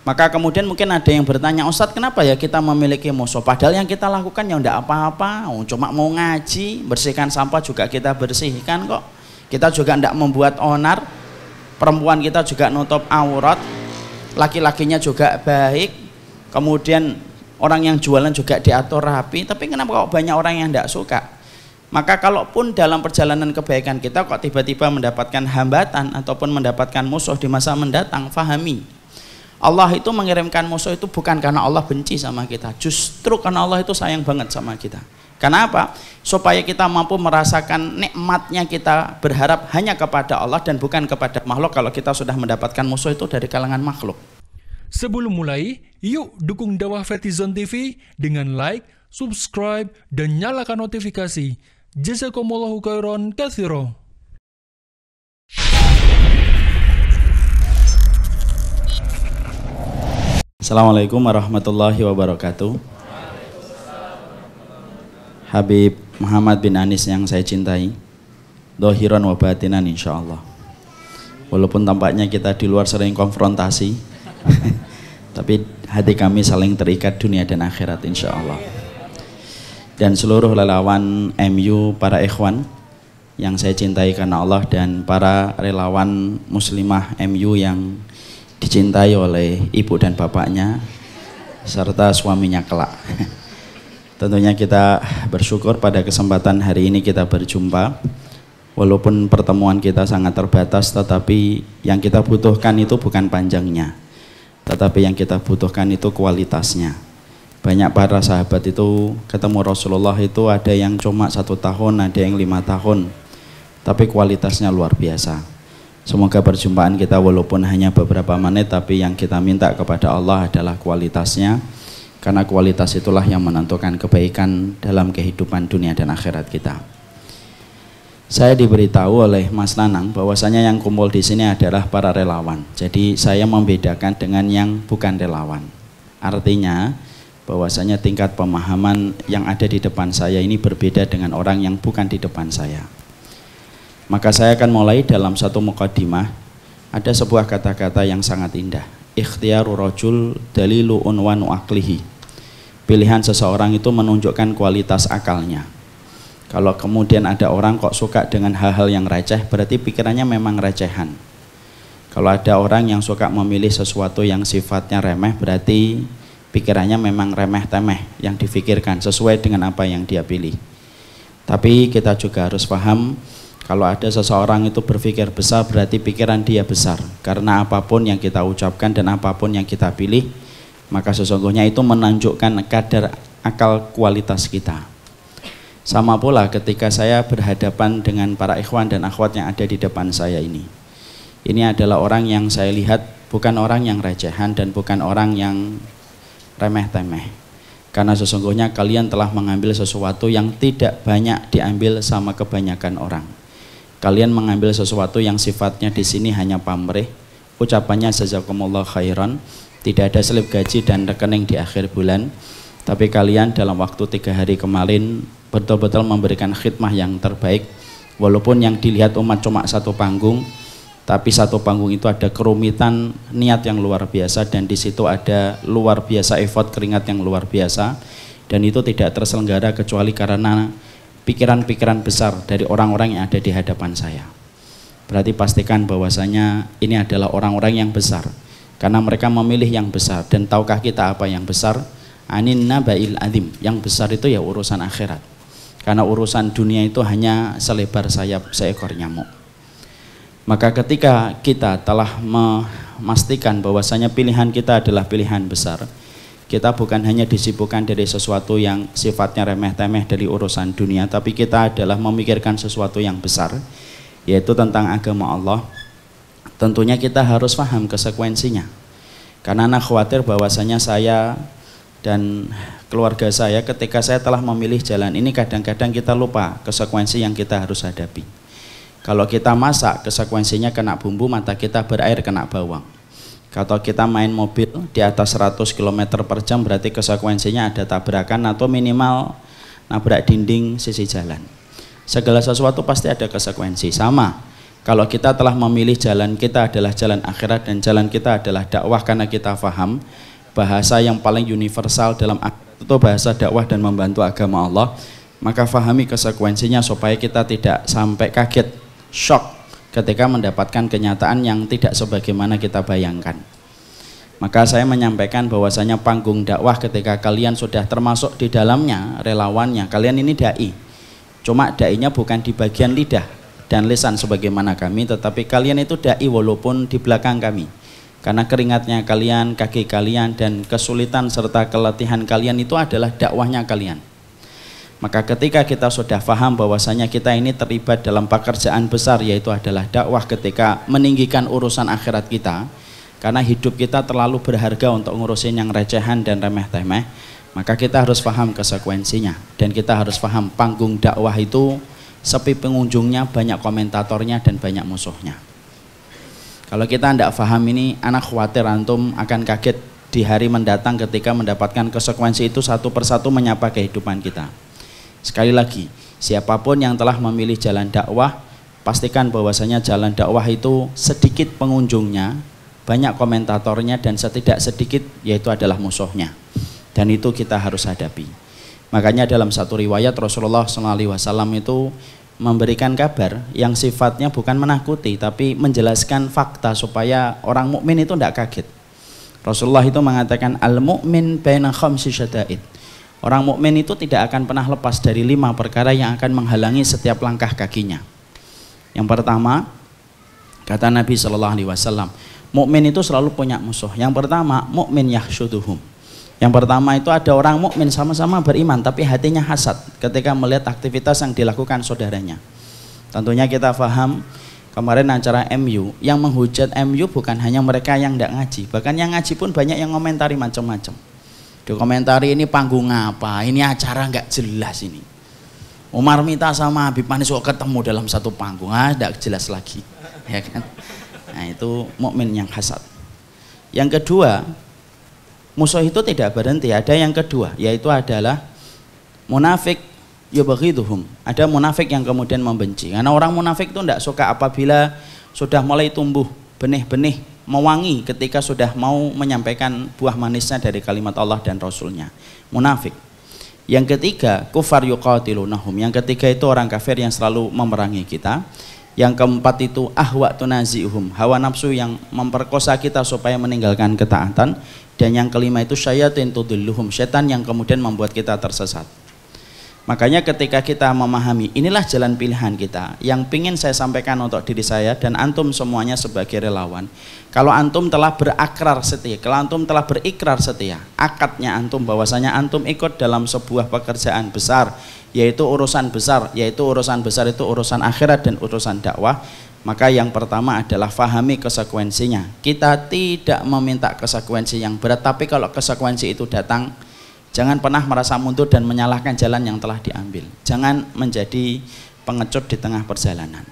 Maka kemudian mungkin ada yang bertanya, Ustadz kenapa ya kita memiliki musuh? Padahal yang kita lakukan ya tidak apa-apa, oh, cuma mau ngaji, bersihkan sampah juga kita bersihkan kok. Kita juga tidak membuat onar, perempuan kita juga nutup aurat, laki-lakinya juga baik, kemudian orang yang jualan juga diatur rapi, tapi kenapa kok banyak orang yang tidak suka? Maka kalaupun dalam perjalanan kebaikan kita kok tiba-tiba mendapatkan hambatan ataupun mendapatkan musuh di masa mendatang, fahami Allah itu mengirimkan musuh itu bukan karena Allah benci sama kita, justru karena Allah itu sayang banget sama kita. Kenapa? Supaya kita mampu merasakan nikmatnya kita berharap hanya kepada Allah dan bukan kepada makhluk kalau kita sudah mendapatkan musuh itu dari kalangan makhluk. Sebelum mulai, yuk dukung dakwah Fetizon TV dengan like, subscribe, dan nyalakan notifikasi. Jazakumullahu khairan katsiro. Assalamualaikum warahmatullahi wabarakatuh. Habib Muhammad bin Anis yang saya cintai, dohiran wa batinan insya Allah. Walaupun tampaknya kita di luar sering konfrontasi, tapi hati kami saling terikat dunia dan akhirat insya Allah. Dan seluruh relawan MU para ikhwan yang saya cintai karena Allah dan para relawan muslimah MU yang dicintai oleh ibu dan bapaknya serta suaminya kelak. Tentunya kita bersyukur pada kesempatan hari ini kita berjumpa. Walaupun pertemuan kita sangat terbatas tetapi yang kita butuhkan itu bukan panjangnya. Tetapi yang kita butuhkan itu kualitasnya. Banyak para sahabat itu ketemu Rasulullah itu ada yang cuma satu tahun, ada yang lima tahun. Tapi kualitasnya luar biasa Semoga perjumpaan kita walaupun hanya beberapa menit tapi yang kita minta kepada Allah adalah kualitasnya karena kualitas itulah yang menentukan kebaikan dalam kehidupan dunia dan akhirat kita. Saya diberitahu oleh Mas Nanang bahwasanya yang kumpul di sini adalah para relawan. Jadi saya membedakan dengan yang bukan relawan. Artinya bahwasanya tingkat pemahaman yang ada di depan saya ini berbeda dengan orang yang bukan di depan saya. Maka saya akan mulai dalam satu mukadimah. Ada sebuah kata-kata yang sangat indah. Ikhtiaru rojul dalilu unwanu aklihi. Pilihan seseorang itu menunjukkan kualitas akalnya. Kalau kemudian ada orang kok suka dengan hal-hal yang receh, berarti pikirannya memang recehan. Kalau ada orang yang suka memilih sesuatu yang sifatnya remeh, berarti pikirannya memang remeh-temeh yang difikirkan sesuai dengan apa yang dia pilih. Tapi kita juga harus paham kalau ada seseorang itu berpikir besar berarti pikiran dia besar. Karena apapun yang kita ucapkan dan apapun yang kita pilih, maka sesungguhnya itu menunjukkan kadar akal kualitas kita. Sama pula ketika saya berhadapan dengan para ikhwan dan akhwat yang ada di depan saya ini. Ini adalah orang yang saya lihat bukan orang yang recehan dan bukan orang yang remeh-temeh. Karena sesungguhnya kalian telah mengambil sesuatu yang tidak banyak diambil sama kebanyakan orang kalian mengambil sesuatu yang sifatnya di sini hanya pamrih ucapannya jazakumullah khairan tidak ada selip gaji dan rekening di akhir bulan tapi kalian dalam waktu tiga hari kemarin betul-betul memberikan khidmah yang terbaik walaupun yang dilihat umat cuma satu panggung tapi satu panggung itu ada kerumitan niat yang luar biasa dan di situ ada luar biasa effort keringat yang luar biasa dan itu tidak terselenggara kecuali karena pikiran-pikiran besar dari orang-orang yang ada di hadapan saya. Berarti pastikan bahwasanya ini adalah orang-orang yang besar karena mereka memilih yang besar dan tahukah kita apa yang besar? Anin nabail adim. Yang besar itu ya urusan akhirat. Karena urusan dunia itu hanya selebar sayap seekor nyamuk. Maka ketika kita telah memastikan bahwasanya pilihan kita adalah pilihan besar, kita bukan hanya disibukkan dari sesuatu yang sifatnya remeh-temeh dari urusan dunia, tapi kita adalah memikirkan sesuatu yang besar, yaitu tentang agama Allah. Tentunya kita harus paham konsekuensinya. Karena anak khawatir bahwasanya saya dan keluarga saya ketika saya telah memilih jalan ini kadang-kadang kita lupa konsekuensi yang kita harus hadapi. Kalau kita masak, konsekuensinya kena bumbu, mata kita berair kena bawang kalau kita main mobil di atas 100 km per jam berarti konsekuensinya ada tabrakan atau minimal nabrak dinding sisi jalan. Segala sesuatu pasti ada konsekuensi. Sama, kalau kita telah memilih jalan kita adalah jalan akhirat dan jalan kita adalah dakwah karena kita faham bahasa yang paling universal dalam itu bahasa dakwah dan membantu agama Allah, maka fahami konsekuensinya supaya kita tidak sampai kaget, shock ketika mendapatkan kenyataan yang tidak sebagaimana kita bayangkan. Maka saya menyampaikan bahwasanya panggung dakwah ketika kalian sudah termasuk di dalamnya relawannya, kalian ini dai. Cuma dainya bukan di bagian lidah dan lisan sebagaimana kami, tetapi kalian itu dai walaupun di belakang kami. Karena keringatnya kalian, kaki kalian dan kesulitan serta keletihan kalian itu adalah dakwahnya kalian. Maka ketika kita sudah paham bahwasanya kita ini terlibat dalam pekerjaan besar yaitu adalah dakwah ketika meninggikan urusan akhirat kita karena hidup kita terlalu berharga untuk ngurusin yang recehan dan remeh-temeh maka kita harus paham konsekuensinya dan kita harus paham panggung dakwah itu sepi pengunjungnya banyak komentatornya dan banyak musuhnya kalau kita tidak paham ini anak khawatir antum akan kaget di hari mendatang ketika mendapatkan konsekuensi itu satu persatu menyapa kehidupan kita Sekali lagi, siapapun yang telah memilih jalan dakwah, pastikan bahwasanya jalan dakwah itu sedikit pengunjungnya, banyak komentatornya dan setidak sedikit yaitu adalah musuhnya. Dan itu kita harus hadapi. Makanya dalam satu riwayat Rasulullah SAW itu memberikan kabar yang sifatnya bukan menakuti tapi menjelaskan fakta supaya orang mukmin itu tidak kaget. Rasulullah itu mengatakan al mukmin baina khamsi syada'id. Orang mukmin itu tidak akan pernah lepas dari lima perkara yang akan menghalangi setiap langkah kakinya. Yang pertama, kata Nabi Shallallahu Alaihi Wasallam, mukmin itu selalu punya musuh. Yang pertama, mukmin yahshuduhum. Yang pertama itu ada orang mukmin sama-sama beriman tapi hatinya hasad ketika melihat aktivitas yang dilakukan saudaranya. Tentunya kita faham kemarin acara MU yang menghujat MU bukan hanya mereka yang tidak ngaji, bahkan yang ngaji pun banyak yang komentari macam-macam Dikomentari ini panggung apa? Ini acara nggak jelas ini. Umar Mita sama Habib Manis kok ketemu dalam satu panggung, ah nggak jelas lagi, ya kan? Nah itu mukmin yang hasad. Yang kedua, musuh itu tidak berhenti. Ada yang kedua, yaitu adalah munafik yubghidhum. Ada munafik yang kemudian membenci. Karena orang munafik itu tidak suka apabila sudah mulai tumbuh benih-benih mewangi ketika sudah mau menyampaikan buah manisnya dari kalimat Allah dan Rasulnya. Munafik. Yang ketiga, kufar yuqatilunahum. Yang ketiga itu orang kafir yang selalu memerangi kita. Yang keempat itu ahwa tunazihum hawa nafsu yang memperkosa kita supaya meninggalkan ketaatan. Dan yang kelima itu syayatin tudilluhum, setan yang kemudian membuat kita tersesat. Makanya ketika kita memahami, inilah jalan pilihan kita. Yang ingin saya sampaikan untuk diri saya dan antum semuanya sebagai relawan. Kalau antum telah berakrar setia, kalau antum telah berikrar setia, akadnya antum bahwasanya antum ikut dalam sebuah pekerjaan besar, yaitu urusan besar, yaitu urusan besar itu urusan akhirat dan urusan dakwah. Maka yang pertama adalah fahami konsekuensinya. Kita tidak meminta konsekuensi yang berat, tapi kalau konsekuensi itu datang, Jangan pernah merasa mundur dan menyalahkan jalan yang telah diambil. Jangan menjadi pengecut di tengah perjalanan.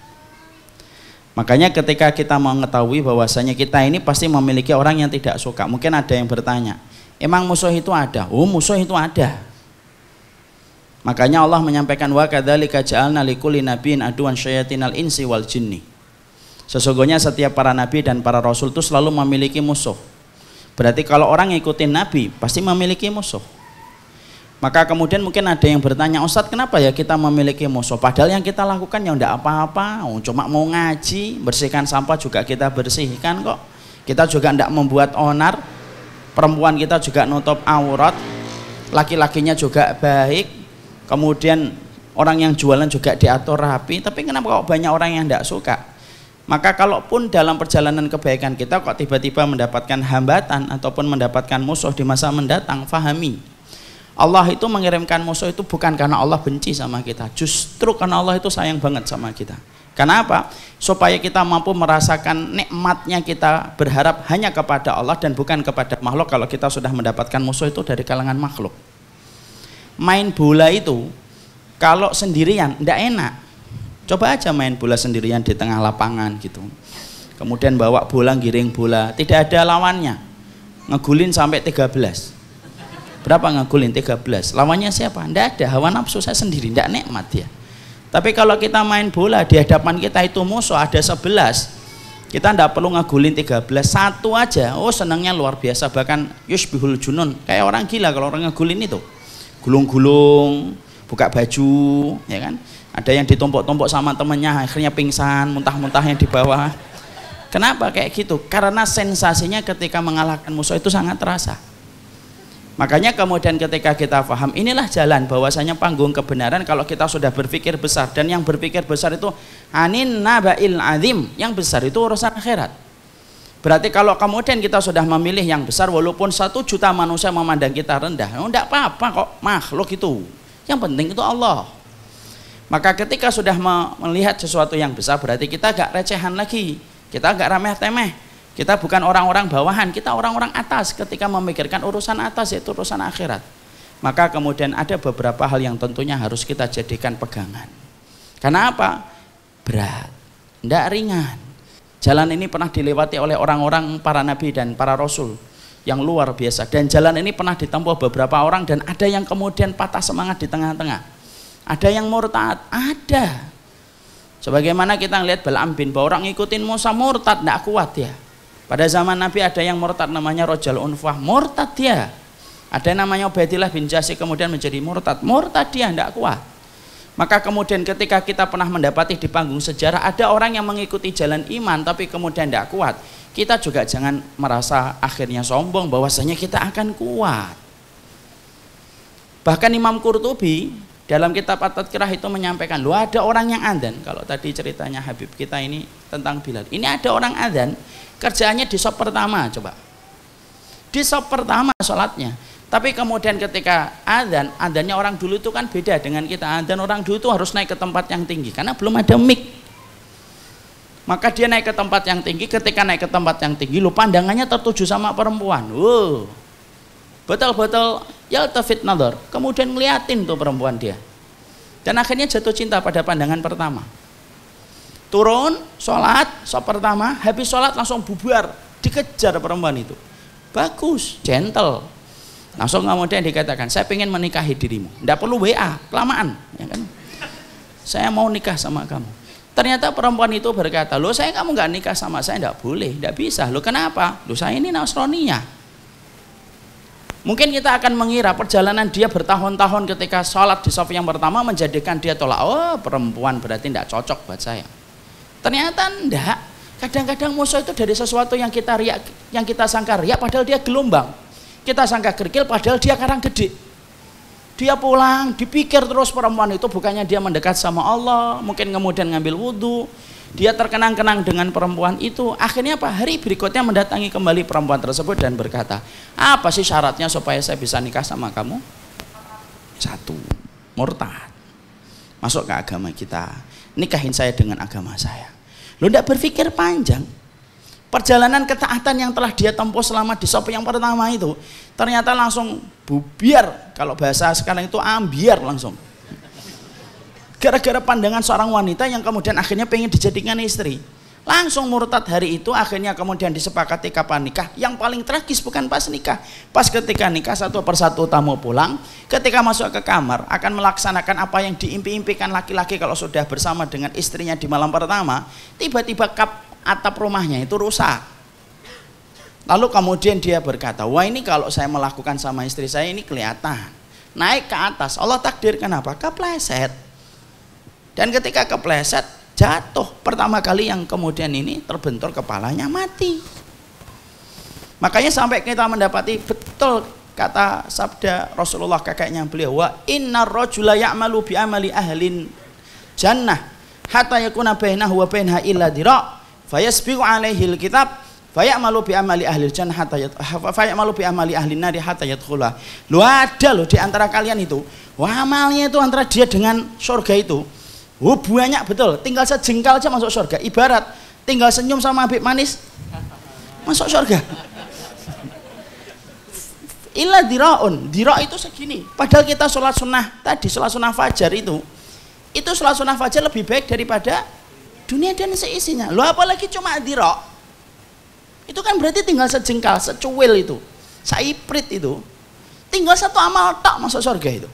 Makanya ketika kita mengetahui bahwasanya kita ini pasti memiliki orang yang tidak suka. Mungkin ada yang bertanya, emang musuh itu ada? Oh musuh itu ada. Makanya Allah menyampaikan wa kadzalika ja'alna likulli nabiyyin aduan syayatinal insi wal jinni. Sesungguhnya setiap para nabi dan para rasul itu selalu memiliki musuh. Berarti kalau orang ngikutin nabi pasti memiliki musuh. Maka kemudian mungkin ada yang bertanya, Ustadz kenapa ya kita memiliki musuh? Padahal yang kita lakukan ya tidak apa-apa, oh, cuma mau ngaji, bersihkan sampah juga kita bersihkan kok. Kita juga tidak membuat onar, perempuan kita juga nutup aurat, laki-lakinya juga baik, kemudian orang yang jualan juga diatur rapi, tapi kenapa kok banyak orang yang tidak suka? Maka kalaupun dalam perjalanan kebaikan kita kok tiba-tiba mendapatkan hambatan ataupun mendapatkan musuh di masa mendatang, fahami Allah itu mengirimkan musuh itu bukan karena Allah benci sama kita, justru karena Allah itu sayang banget sama kita. Kenapa? Supaya kita mampu merasakan nikmatnya kita berharap hanya kepada Allah dan bukan kepada makhluk kalau kita sudah mendapatkan musuh itu dari kalangan makhluk. Main bola itu kalau sendirian tidak enak. Coba aja main bola sendirian di tengah lapangan gitu. Kemudian bawa bola, giring bola, tidak ada lawannya. Ngegulin sampai 13 Berapa ngagulin? 13. Lawannya siapa? ndak ada. Hawa nafsu saya sendiri. ndak nikmat ya. Tapi kalau kita main bola di hadapan kita itu musuh ada 11. Kita ndak perlu ngagulin 13. Satu aja. Oh senangnya luar biasa. Bahkan yusbihul junun. Kayak orang gila kalau orang ngagulin itu. Gulung-gulung. Buka baju. Ya kan? Ada yang ditompok-tompok sama temennya. Akhirnya pingsan. Muntah-muntahnya di bawah. Kenapa kayak gitu? Karena sensasinya ketika mengalahkan musuh itu sangat terasa. Makanya kemudian ketika kita paham inilah jalan bahwasanya panggung kebenaran kalau kita sudah berpikir besar dan yang berpikir besar itu anin nabail azim yang besar itu urusan akhirat. Berarti kalau kemudian kita sudah memilih yang besar walaupun satu juta manusia memandang kita rendah, enggak oh, apa-apa kok makhluk itu. Yang penting itu Allah. Maka ketika sudah melihat sesuatu yang besar berarti kita gak recehan lagi. Kita gak remeh temeh kita bukan orang-orang bawahan, kita orang-orang atas ketika memikirkan urusan atas yaitu urusan akhirat. Maka kemudian ada beberapa hal yang tentunya harus kita jadikan pegangan. Karena apa? Berat, tidak ringan. Jalan ini pernah dilewati oleh orang-orang para nabi dan para rasul yang luar biasa. Dan jalan ini pernah ditempuh beberapa orang dan ada yang kemudian patah semangat di tengah-tengah. Ada yang murtad, ada. Sebagaimana kita lihat Balam bin Baurang ngikutin Musa murtad, tidak kuat ya pada zaman Nabi ada yang murtad namanya Rojal Unfah. Murtad dia. Ada yang namanya Ubaidillah bin Jasi kemudian menjadi murtad. Murtad dia tidak kuat. Maka kemudian ketika kita pernah mendapati di panggung sejarah ada orang yang mengikuti jalan iman tapi kemudian tidak kuat. Kita juga jangan merasa akhirnya sombong bahwasanya kita akan kuat. Bahkan Imam Qurtubi dalam kitab at Kirah itu menyampaikan lu ada orang yang adzan kalau tadi ceritanya Habib kita ini tentang Bilal ini ada orang adzan kerjaannya di sop pertama coba di sop pertama sholatnya tapi kemudian ketika adzan adzannya orang dulu itu kan beda dengan kita adzan orang dulu itu harus naik ke tempat yang tinggi karena belum ada mic maka dia naik ke tempat yang tinggi ketika naik ke tempat yang tinggi lu pandangannya tertuju sama perempuan wow betul betul yaltafit nador, kemudian ngeliatin tuh perempuan dia dan akhirnya jatuh cinta pada pandangan pertama turun sholat sholat pertama habis sholat langsung bubar dikejar perempuan itu bagus gentle langsung kemudian dikatakan saya ingin menikahi dirimu tidak perlu WA kelamaan ya kan saya mau nikah sama kamu Ternyata perempuan itu berkata, loh saya kamu nggak nikah sama saya, nggak boleh, nggak bisa. Lo kenapa? Lo saya ini Nasroninya. Mungkin kita akan mengira perjalanan dia bertahun-tahun ketika sholat di soft yang pertama menjadikan dia tolak. Oh perempuan berarti tidak cocok buat saya. Ternyata tidak. Kadang-kadang musuh itu dari sesuatu yang kita riak, yang kita sangka riak padahal dia gelombang. Kita sangka kerikil padahal dia karang gede. Dia pulang, dipikir terus perempuan itu bukannya dia mendekat sama Allah, mungkin kemudian ngambil wudhu, dia terkenang-kenang dengan perempuan itu akhirnya apa hari berikutnya mendatangi kembali perempuan tersebut dan berkata apa sih syaratnya supaya saya bisa nikah sama kamu satu murtad masuk ke agama kita nikahin saya dengan agama saya lo tidak berpikir panjang perjalanan ketaatan yang telah dia tempuh selama di sop yang pertama itu ternyata langsung bubiar kalau bahasa sekarang itu ambiar langsung Gara-gara pandangan seorang wanita yang kemudian akhirnya pengen dijadikan istri. Langsung murtad hari itu akhirnya kemudian disepakati kapan nikah. Yang paling tragis bukan pas nikah. Pas ketika nikah satu persatu tamu pulang. Ketika masuk ke kamar akan melaksanakan apa yang diimpi-impikan laki-laki kalau sudah bersama dengan istrinya di malam pertama. Tiba-tiba kap atap rumahnya itu rusak. Lalu kemudian dia berkata, wah ini kalau saya melakukan sama istri saya ini kelihatan. Naik ke atas, Allah takdirkan apa? Kepleset dan ketika kepleset, jatuh. Pertama kali yang kemudian ini terbentur kepalanya mati. Makanya sampai kita mendapati betul kata sabda Rasulullah kakeknya beliau wa inna rajula ya'malu bi amali ahlin jannah hatta yakuna bainahu wa bainha illa dira fayasbiqu alaihi alkitab fayamalu bi amali ahli jannah hatta fayamalu bi amali ahli nari hatta yadkhula. Lu ada loh di antara kalian itu, amalnya itu antara dia dengan surga itu Oh banyak betul, tinggal sejengkal aja masuk surga. Ibarat tinggal senyum sama Habib Manis, masuk surga. Ilah diraun, dira itu segini. Padahal kita sholat sunnah tadi, sholat sunnah fajar itu, itu sholat sunnah fajar lebih baik daripada dunia dan seisinya. Lo apalagi cuma dira, itu kan berarti tinggal sejengkal, secuil itu, saiprit itu, tinggal satu amal tak masuk surga itu.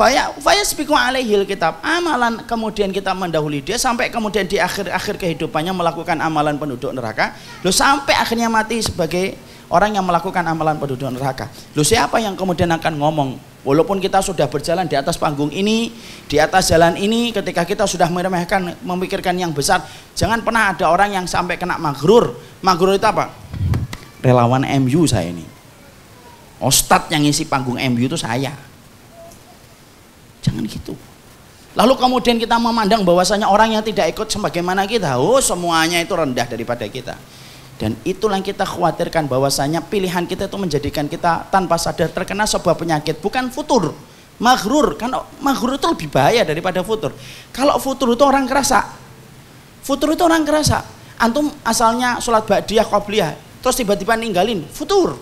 Faya faya sepiku alaihil kitab amalan kemudian kita mendahului dia sampai kemudian di akhir-akhir kehidupannya melakukan amalan penduduk neraka. Lo sampai akhirnya mati sebagai orang yang melakukan amalan penduduk neraka. Lo siapa yang kemudian akan ngomong Walaupun kita sudah berjalan di atas panggung ini, di atas jalan ini, ketika kita sudah meremehkan, memikirkan yang besar, jangan pernah ada orang yang sampai kena magrur. Magrur itu apa? Relawan MU saya ini. Ostad yang isi panggung MU itu saya. Jangan gitu. Lalu kemudian kita memandang bahwasanya orang yang tidak ikut sebagaimana kita, oh semuanya itu rendah daripada kita. Dan itulah yang kita khawatirkan bahwasanya pilihan kita itu menjadikan kita tanpa sadar terkena sebuah penyakit, bukan futur, maghrur. Karena maghrur itu lebih bahaya daripada futur. Kalau futur itu orang kerasa. Futur itu orang kerasa. Antum asalnya sholat ba'diyah, qobliyah, terus tiba-tiba ninggalin, futur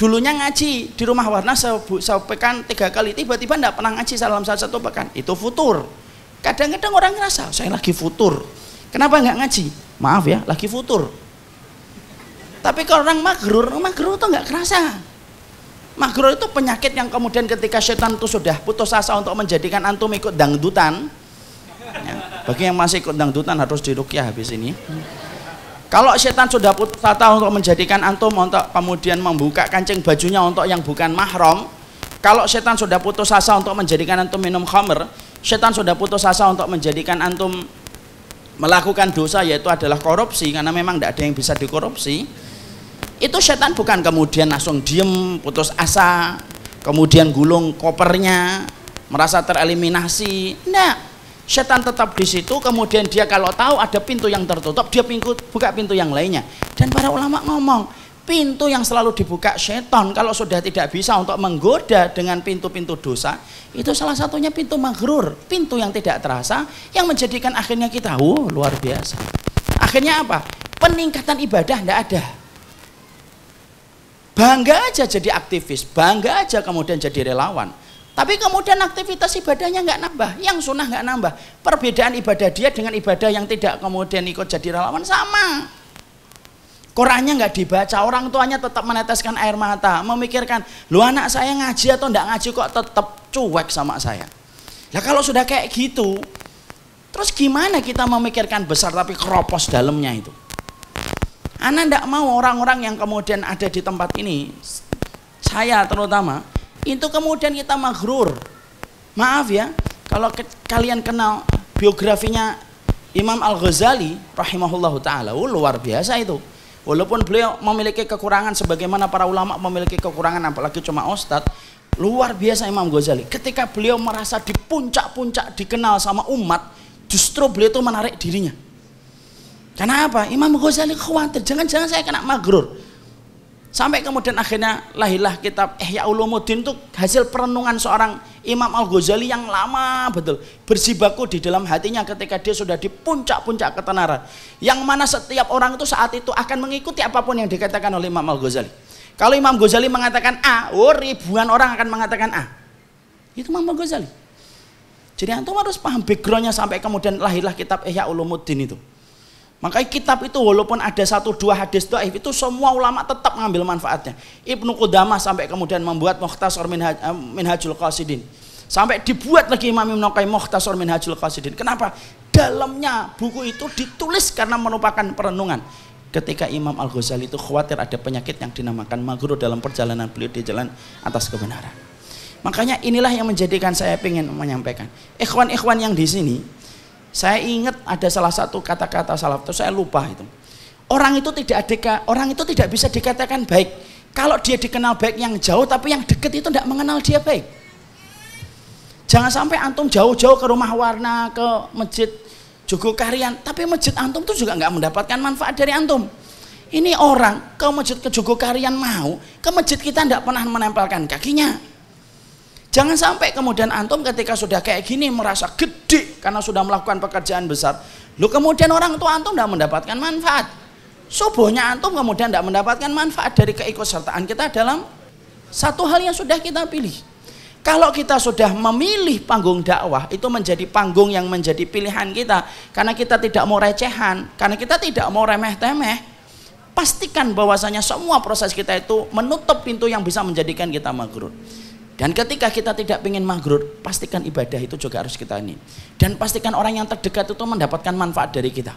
dulunya ngaji di rumah warna sepekan tiga kali tiba-tiba tidak pernah ngaji dalam salah satu pekan itu futur kadang-kadang orang ngerasa saya lagi futur kenapa nggak ngaji maaf ya lagi futur tapi kalau orang magrur magrur itu nggak kerasa magrur itu penyakit yang kemudian ketika setan itu sudah putus asa untuk menjadikan antum ikut dangdutan ya, bagi yang masih ikut dangdutan harus dirukyah habis ini kalau setan sudah putus asa untuk menjadikan antum untuk kemudian membuka kancing bajunya untuk yang bukan mahram, kalau setan sudah putus asa untuk menjadikan antum minum khamer, setan sudah putus asa untuk menjadikan antum melakukan dosa yaitu adalah korupsi karena memang tidak ada yang bisa dikorupsi. Itu setan bukan kemudian langsung diem, putus asa, kemudian gulung kopernya, merasa tereliminasi. Tidak. Setan tetap di situ, kemudian dia kalau tahu ada pintu yang tertutup, dia pintu, buka pintu yang lainnya. Dan para ulama ngomong, pintu yang selalu dibuka setan kalau sudah tidak bisa untuk menggoda dengan pintu-pintu dosa, itu salah satunya pintu maghrur, pintu yang tidak terasa, yang menjadikan akhirnya kita, wow, luar biasa. Akhirnya apa? Peningkatan ibadah tidak ada bangga aja jadi aktivis, bangga aja kemudian jadi relawan. Tapi kemudian aktivitas ibadahnya nggak nambah, yang sunnah nggak nambah. Perbedaan ibadah dia dengan ibadah yang tidak kemudian ikut jadi relawan sama. Korannya nggak dibaca, orang tuanya tetap meneteskan air mata, memikirkan, lu anak saya ngaji atau nggak ngaji kok tetap cuek sama saya. Nah kalau sudah kayak gitu, terus gimana kita memikirkan besar tapi keropos dalamnya itu? Anak tidak mau orang-orang yang kemudian ada di tempat ini, saya terutama, itu kemudian kita maghrur. Maaf ya, kalau ke kalian kenal biografinya Imam Al-Ghazali Rahimahullah taala, oh, luar biasa itu. Walaupun beliau memiliki kekurangan sebagaimana para ulama memiliki kekurangan apalagi cuma ustadz, luar biasa Imam Ghazali. Ketika beliau merasa di puncak-puncak dikenal sama umat, justru beliau itu menarik dirinya. Karena apa? Imam Ghazali khawatir, jangan-jangan saya kena magrur. Sampai kemudian akhirnya lahirlah kitab Ihya Ulumuddin itu hasil perenungan seorang Imam Al-Ghazali yang lama betul bersibaku di dalam hatinya ketika dia sudah di puncak-puncak ketenaran. Yang mana setiap orang itu saat itu akan mengikuti apapun yang dikatakan oleh Imam Al-Ghazali. Kalau Imam Ghazali mengatakan A, oh ribuan orang akan mengatakan A. Itu Imam Al-Ghazali. Jadi antum harus paham backgroundnya sampai kemudian lahirlah kitab Ihya Ulumuddin itu. Makanya kitab itu walaupun ada satu dua hadis doaif itu semua ulama tetap mengambil manfaatnya. Ibnu Qudamah sampai kemudian membuat Mukhtasar eh, Minhajul Qasidin. Sampai dibuat lagi Imam Ibnu Qayyim Mukhtasar Minhajul Qasidin. Kenapa? Dalamnya buku itu ditulis karena merupakan perenungan. Ketika Imam Al-Ghazali itu khawatir ada penyakit yang dinamakan maghrur dalam perjalanan beliau di jalan atas kebenaran. Makanya inilah yang menjadikan saya ingin menyampaikan. Ikhwan-ikhwan yang di sini, saya ingat ada salah satu kata-kata salaf itu saya lupa itu. Orang itu tidak ada orang itu tidak bisa dikatakan baik kalau dia dikenal baik yang jauh tapi yang dekat itu tidak mengenal dia baik. Jangan sampai antum jauh-jauh ke rumah warna, ke masjid Jogokarian, tapi masjid antum itu juga nggak mendapatkan manfaat dari antum. Ini orang ke masjid ke Jogokarian mau, ke masjid kita tidak pernah menempelkan kakinya Jangan sampai kemudian antum ketika sudah kayak gini merasa gede karena sudah melakukan pekerjaan besar. Lu kemudian orang tua antum tidak mendapatkan manfaat. Subuhnya antum kemudian tidak mendapatkan manfaat dari keikutsertaan kita dalam satu hal yang sudah kita pilih. Kalau kita sudah memilih panggung dakwah, itu menjadi panggung yang menjadi pilihan kita. Karena kita tidak mau recehan, karena kita tidak mau remeh-temeh. Pastikan bahwasanya semua proses kita itu menutup pintu yang bisa menjadikan kita magrur. Dan ketika kita tidak ingin maghrur, pastikan ibadah itu juga harus kita ini. Dan pastikan orang yang terdekat itu mendapatkan manfaat dari kita.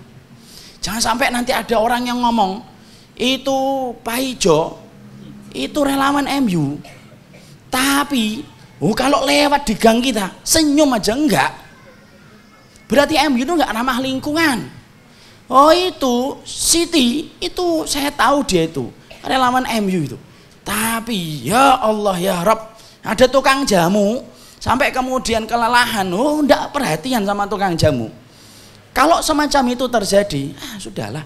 Jangan sampai nanti ada orang yang ngomong, itu Pak Ijo, itu relawan MU. Tapi, oh kalau lewat di gang kita, senyum aja enggak. Berarti MU itu enggak ramah lingkungan. Oh itu, siti itu saya tahu dia itu. Relawan MU itu. Tapi, ya Allah, ya Rabb, ada tukang jamu, sampai kemudian kelelahan, oh tidak perhatian sama tukang jamu. Kalau semacam itu terjadi, ah, sudahlah.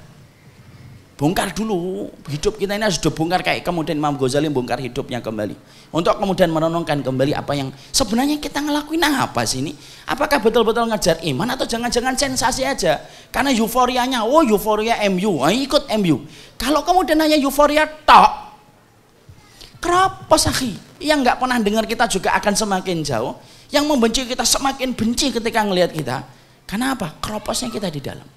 Bongkar dulu, hidup kita ini harus dibongkar kayak kemudian Imam Ghazali bongkar hidupnya kembali. Untuk kemudian merenungkan kembali apa yang sebenarnya kita ngelakuin apa sih ini? Apakah betul-betul ngejar iman atau jangan-jangan sensasi aja? Karena euforianya, oh euforia MU, ah, ikut MU. Kalau kemudian hanya euforia tok, Keropos akhi. Yang nggak pernah dengar kita juga akan semakin jauh. Yang membenci kita semakin benci ketika ngelihat kita. Karena apa? Keroposnya kita di dalam.